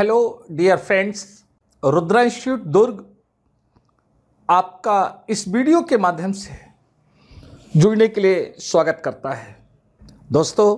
hello dear friends Rudra institute Durg आपका इस video के माध्यम से जुड़ने के लिए स्वागत करता है दोस्तों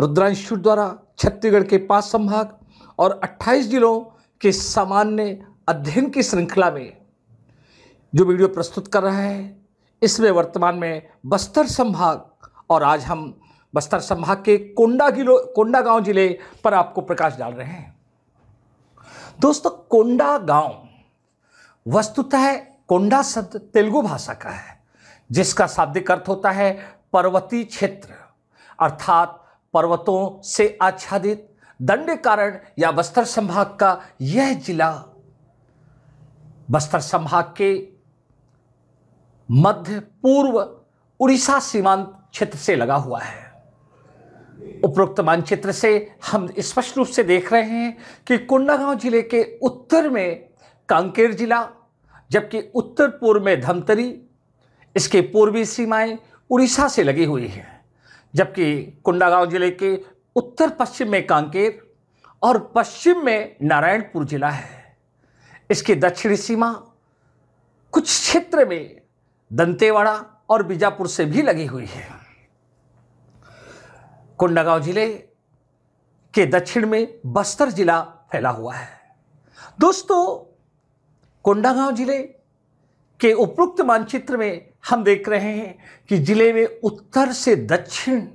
रुद्रा इंस्टीट्यूट द्वारा छत्तीसगढ़ के पाँच संभाग और 28 जिलों के सामान्य अध्ययन की श्रृंखला में जो वीडियो प्रस्तुत कर रहा है इसमें वर्तमान में बस्तर संभाग और आज हम बस्तर संभाग के कोंडा गिलो कोंडागांव जिले पर आपको प्रकाश डाल रहे हैं दोस्तों कोंडा गांव वस्तुतः कोंडा शब्द तेलुगु भाषा का है जिसका शाब्दिक अर्थ होता है पर्वती क्षेत्र अर्थात पर्वतों से आच्छादित दंड कारण या बस्तर संभाग का यह जिला बस्तर संभाग के मध्य पूर्व उड़ीसा सीमांत क्षेत्र से लगा हुआ है उपरोक्त मानचित्र से हम स्पष्ट रूप से देख रहे हैं कि कोंडागांव जिले के उत्तर में कांकेर जिला जबकि उत्तर पूर्व में धमतरी इसके पूर्वी सीमाएं उड़ीसा से लगी हुई है जबकि कोंडागांव जिले के उत्तर पश्चिम में कांकेर और पश्चिम में नारायणपुर जिला है इसकी दक्षिणी सीमा कुछ क्षेत्र में दंतेवाड़ा और बीजापुर से भी लगी हुई है कोंडागांव जिले के दक्षिण में बस्तर जिला फैला हुआ है दोस्तों कोंडागांव जिले के उपयुक्त मानचित्र में हम देख रहे हैं कि जिले में उत्तर से दक्षिण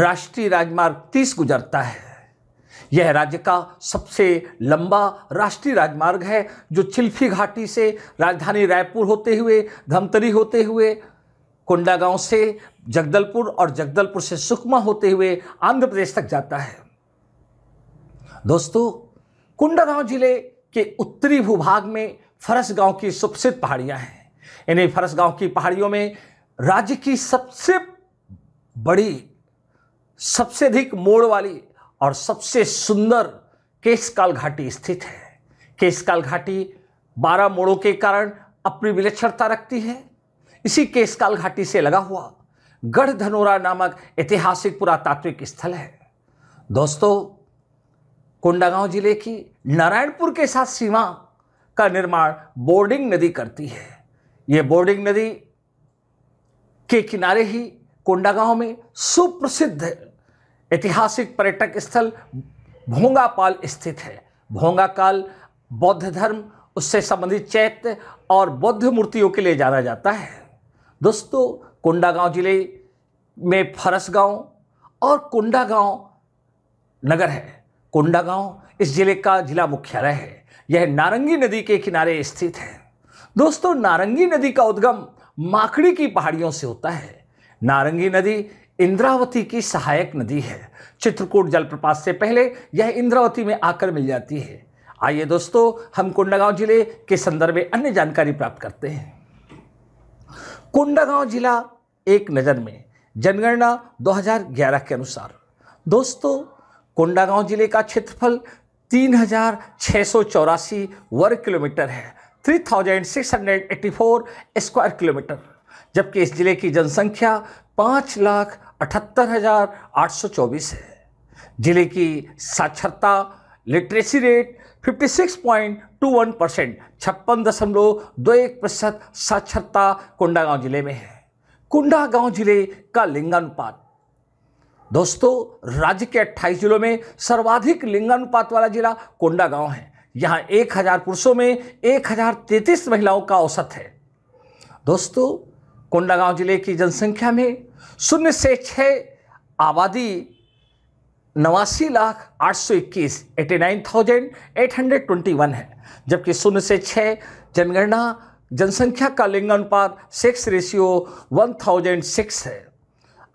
राष्ट्रीय राजमार्ग 30 गुजरता है यह राज्य का सबसे लंबा राष्ट्रीय राजमार्ग है जो चिल्फी घाटी से राजधानी रायपुर होते हुए धमतरी होते हुए कोंडागांव से जगदलपुर और जगदलपुर से सुकमा होते हुए आंध्र प्रदेश तक जाता है दोस्तों कोंडागांव जिले के उत्तरी भूभाग में फरस गांव की सुप्रसिद्ध पहाड़ियां हैं इन्हें फरस गांव की पहाड़ियों में राज्य की सबसे बड़ी सबसे अधिक मोड़ वाली और सबसे सुंदर केसकाल घाटी स्थित है केसकाल घाटी बारह मोड़ों के कारण अपनी विलक्षणता रखती है इसी केसकाल घाटी से लगा हुआ गढ़ धनोरा नामक ऐतिहासिक पुरातात्विक स्थल है दोस्तों कोंडागांव जिले की नारायणपुर के साथ सीमा का निर्माण बोर्डिंग नदी करती है ये बोर्डिंग नदी के किनारे ही कोंडागांव में सुप्रसिद्ध ऐतिहासिक पर्यटक स्थल भोंगापाल स्थित है भोंगाकाल बौद्ध धर्म उससे संबंधित चैत्य और बौद्ध मूर्तियों के लिए जाना जाता है दोस्तों कोंडागांव जिले में गांव और कोंडागांव नगर है कोंडागांव इस जिले का जिला मुख्यालय है यह नारंगी नदी के किनारे स्थित है दोस्तों नारंगी नदी का उद्गम माकड़ी की पहाड़ियों से होता है नारंगी नदी इंद्रावती की सहायक नदी है चित्रकूट जलप्रपात से पहले यह इंद्रावती में आकर मिल जाती है आइए दोस्तों हम कोंडागांव जिले के संदर्भ में अन्य जानकारी प्राप्त करते हैं कोंडागांव जिला एक नज़र में जनगणना 2011 के अनुसार दोस्तों कोंडागांव जिले का क्षेत्रफल तीन हजार छः सौ चौरासी वर्ग किलोमीटर है 3,684 स्क्वायर किलोमीटर जबकि इस जिले की जनसंख्या पाँच लाख अठहत्तर हजार आठ सौ चौबीस है जिले की साक्षरता लिटरेसी रेट 56.21 परसेंट छप्पन दशमलव दो एक प्रतिशत साक्षरता कोंडागांव जिले में है कोंडागांव जिले का लिंगानुपात दोस्तों राज्य के 28 जिलों में सर्वाधिक लिंगानुपात वाला जिला कोंडागांव है यहां 1000 पुरुषों में 1033 महिलाओं का औसत है दोस्तों कोंडागांव जिले की जनसंख्या में शून्य से छः आबादी नवासी लाख आठ सौ इक्कीस eighty nine thousand eight hundred twenty one है जबकि शून्य से छः जनगणना जनसंख्या का लिंगानुपात sex ratio one thousand six है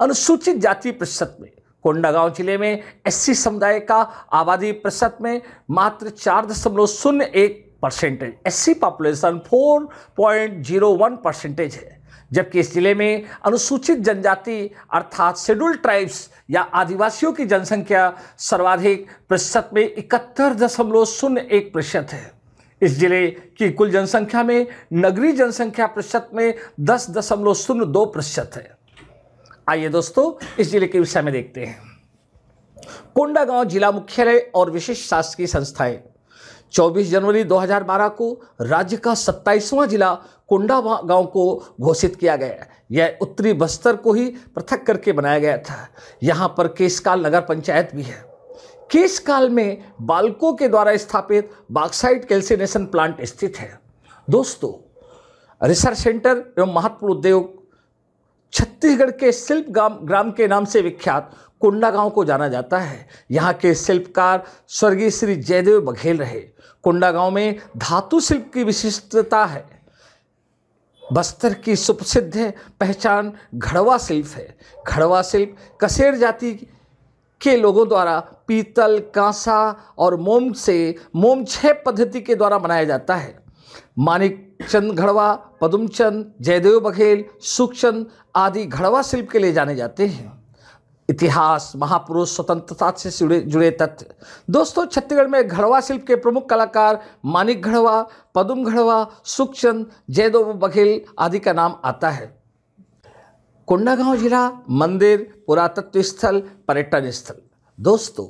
अनुसूचित जाति प्रतिशत में कोंडागांव जिले में एससी समुदाय का आबादी प्रतिशत में मात्र चार दशमलव शून्य एक परसेंटेज सी population four point zero one percentage है जबकि इस जिले में अनुसूचित जनजाति अर्थात शेड्यूल्ड ट्राइब्स या आदिवासियों की जनसंख्या सर्वाधिक प्रतिशत में इकहत्तर दशमलव शून्य एक प्रतिशत है इस जिले की कुल जनसंख्या में नगरीय जनसंख्या प्रतिशत में दस दशमलव शून्य दो प्रतिशत है आइए दोस्तों इस जिले के विषय में देखते हैं कोंडागांव जिला मुख्यालय और विशेष शासकीय संस्थाएं 24 जनवरी 2012 को राज्य का 27वां जिला कोंडा गांव को घोषित किया गया यह उत्तरी बस्तर को ही पृथक करके बनाया गया था यहाँ पर केशकाल नगर पंचायत भी है केशकाल में बालकों के द्वारा स्थापित बाक्साइड कैल्सिनेशन प्लांट स्थित है दोस्तों रिसर्च सेंटर एवं महत्वपूर्ण उद्योग छत्तीसगढ़ के शिल्प ग्राम ग्राम के नाम से विख्यात कुंडा गांव को जाना जाता है यहाँ के शिल्पकार स्वर्गीय श्री जयदेव बघेल रहे कुंडा गांव में धातु शिल्प की विशिष्टता है बस्तर की सुप्रसिद्ध पहचान घड़वा शिल्प है घड़वा शिल्प कसेर जाति के लोगों द्वारा पीतल कांसा और मोम से मोम छह पद्धति के द्वारा बनाया जाता है मानिक चंद घड़वा पदुमचंद जयदेव बघेल सुखचंद आदि घड़वा शिल्प के लिए जाने जाते हैं इतिहास महापुरुष स्वतंत्रता से जुड़े जुड़े तथ्य दोस्तों छत्तीसगढ़ में घड़वा शिल्प के प्रमुख कलाकार मानिक घड़वा पदुम घड़वा सुखचंद जयदेव बघेल आदि का नाम आता है कोंडागांव जिला मंदिर पुरातत्व स्थल पर्यटन स्थल दोस्तों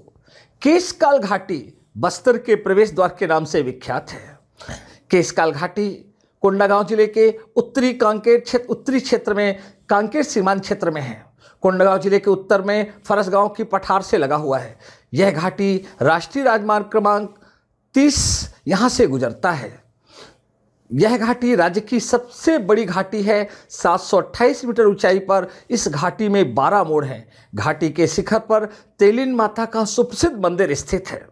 केशकाल घाटी बस्तर के प्रवेश द्वार के नाम से विख्यात है केशकाल घाटी कोंडागांव जिले के उत्तरी कांकेर क्षेत्र उत्तरी क्षेत्र में कांकेर सीमांत क्षेत्र में है कोंडागांव जिले के उत्तर में गांव की पठार से लगा हुआ है यह घाटी राष्ट्रीय राजमार्ग क्रमांक तीस यहाँ से गुजरता है यह घाटी राज्य की सबसे बड़ी घाटी है सात मीटर ऊंचाई पर इस घाटी में 12 मोड़ हैं घाटी के शिखर पर तेलिन माता का सुप्रसिद्ध मंदिर स्थित है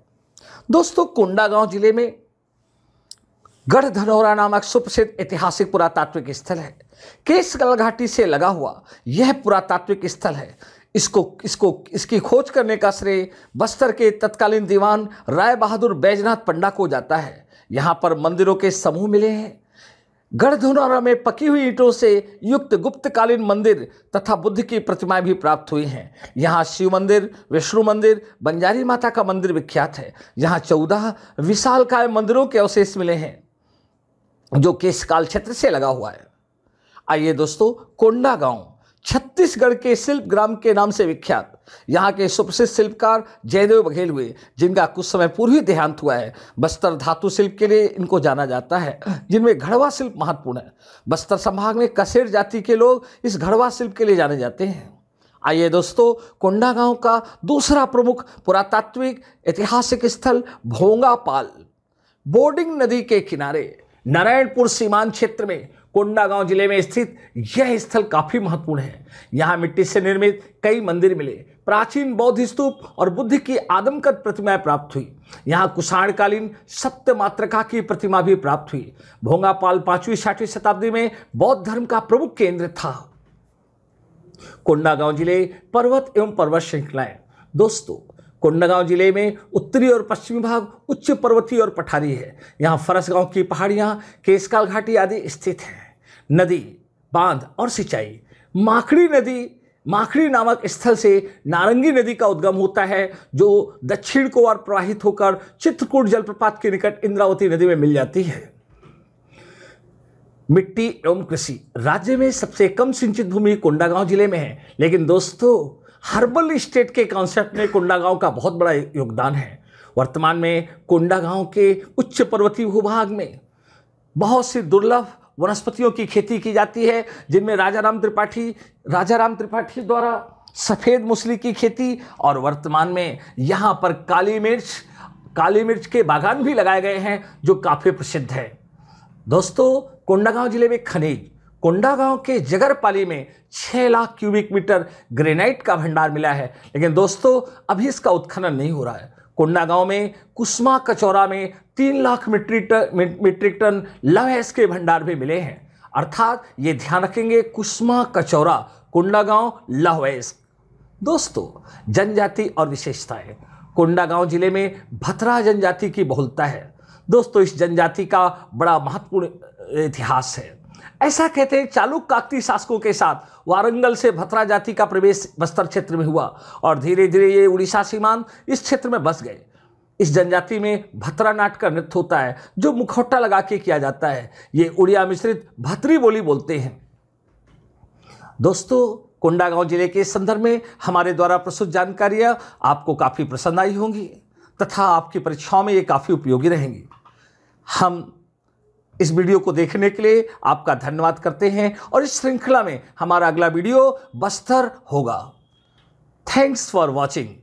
दोस्तों कोंडागांव जिले में गढ़ धनौरा नामक सुप्रसिद्ध ऐतिहासिक पुरातात्विक स्थल है केसकल घाटी से लगा हुआ यह पुरातात्विक स्थल है इसको इसको इसकी खोज करने का श्रेय बस्तर के तत्कालीन दीवान राय बहादुर बैजनाथ पंडा को जाता है यहाँ पर मंदिरों के समूह मिले हैं गढ़धनौरा में पकी हुई ईंटों से युक्त गुप्तकालीन मंदिर तथा बुद्ध की प्रतिमाएं भी प्राप्त हुई हैं यहाँ शिव मंदिर विष्णु मंदिर बंजारी माता का मंदिर विख्यात है यहाँ चौदह विशालकाय मंदिरों के अवशेष मिले हैं जो केस काल क्षेत्र से लगा हुआ है आइए दोस्तों कोंडा गांव छत्तीसगढ़ के शिल्प ग्राम के नाम से विख्यात यहाँ के सुप्रसिद्ध शिल्पकार जयदेव बघेल हुए जिनका कुछ समय पूर्व ही देहांत हुआ है बस्तर धातु शिल्प के लिए इनको जाना जाता है जिनमें घड़वा शिल्प महत्वपूर्ण है बस्तर संभाग में कसेर जाति के लोग इस घड़वा शिल्प के लिए जाने जाते हैं आइए दोस्तों कोंडा गांव का दूसरा प्रमुख पुरातात्विक ऐतिहासिक स्थल भोंगापाल बोर्डिंग नदी के किनारे नारायणपुर सीमांत क्षेत्र में कोंडागांव जिले में स्थित यह स्थल काफी महत्वपूर्ण है यहाँ मिट्टी से निर्मित कई मंदिर मिले प्राचीन बौद्ध स्तूप और बुद्ध की आदमकद प्रतिमाएं प्राप्त हुई यहाँ कुषाणकालीन सप्त मातृका की प्रतिमा भी प्राप्त हुई भोंगापाल पांचवी छठवीं शताब्दी में बौद्ध धर्म का प्रमुख केंद्र था कोंडागांव जिले पर्वत एवं पर्वत श्रृंखलाएं दोस्तों कोंडागांव जिले में उत्तरी और पश्चिमी भाग उच्च पर्वतीय और पठारी है यहाँ फरसगांव की पहाड़ियाँ केसकाल घाटी आदि स्थित हैं नदी बांध और सिंचाई माखड़ी नदी माखड़ी नामक स्थल से नारंगी नदी का उद्गम होता है जो दक्षिण को ओर प्रवाहित होकर चित्रकूट जलप्रपात के निकट इंद्रावती नदी में मिल जाती है मिट्टी एवं कृषि राज्य में सबसे कम सिंचित भूमि कोंडागांव जिले में है लेकिन दोस्तों हर्बल स्टेट के कॉन्सेप्ट में कोंडागांव का बहुत बड़ा योगदान है वर्तमान में कोंडागांव के उच्च पर्वतीय भूभाग में बहुत सी दुर्लभ वनस्पतियों की खेती की जाती है जिनमें राजा राम त्रिपाठी राजा राम त्रिपाठी द्वारा सफ़ेद मूसली की खेती और वर्तमान में यहाँ पर काली मिर्च काली मिर्च के बागान भी लगाए गए हैं जो काफ़ी प्रसिद्ध है दोस्तों कोंडागांव जिले में खनिज कोंडागांव के जगरपाली में 6 लाख क्यूबिक मीटर ग्रेनाइट का भंडार मिला है लेकिन दोस्तों अभी इसका उत्खनन नहीं हो रहा है कोंडागांव में कुसमा कचौरा में तीन lakh metric ton metric ton लवैस के भंडार भी मिले हैं अर्थात ये ध्यान रखेंगे कुसमा कचौरा कोंडागांव लवैस दोस्तों जनजाति और विशेषताएं कोंडागांव जिले में भतरा जनजाति की बहुलता है दोस्तों इस जनजाति का बड़ा महत्वपूर्ण इतिहास है ऐसा कहते हैं चालुक काकती शासकों के साथ वारंगल से भत्रा जाति का प्रवेश बस्तर क्षेत्र में हुआ और धीरे धीरे ये उड़ीसा सीमांत इस क्षेत्र में बस गए इस जनजाति में भतरा नाट का नृत्य होता है जो मुखौटा लगा के किया जाता है ये उड़िया मिश्रित भतरी बोली बोलते हैं दोस्तों कोंडागांव जिले के संदर्भ में हमारे द्वारा प्रस्तुत जानकारियाँ आपको काफ़ी पसंद आई होंगी तथा आपकी परीक्षाओं में ये काफ़ी उपयोगी रहेंगी हम इस वीडियो को देखने के लिए आपका धन्यवाद करते हैं और इस श्रृंखला में हमारा अगला वीडियो बस्तर होगा थैंक्स फॉर वॉचिंग